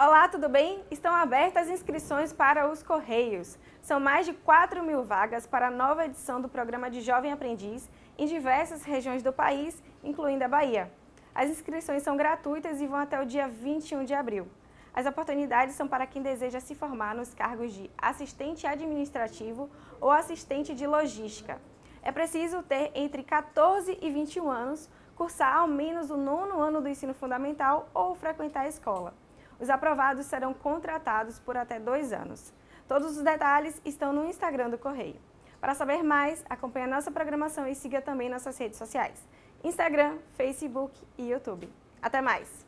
Olá, tudo bem? Estão abertas inscrições para os Correios. São mais de 4 mil vagas para a nova edição do programa de Jovem Aprendiz em diversas regiões do país, incluindo a Bahia. As inscrições são gratuitas e vão até o dia 21 de abril. As oportunidades são para quem deseja se formar nos cargos de assistente administrativo ou assistente de logística. É preciso ter entre 14 e 21 anos, cursar ao menos o nono ano do ensino fundamental ou frequentar a escola. Os aprovados serão contratados por até dois anos. Todos os detalhes estão no Instagram do Correio. Para saber mais, acompanhe a nossa programação e siga também nossas redes sociais: Instagram, Facebook e YouTube. Até mais!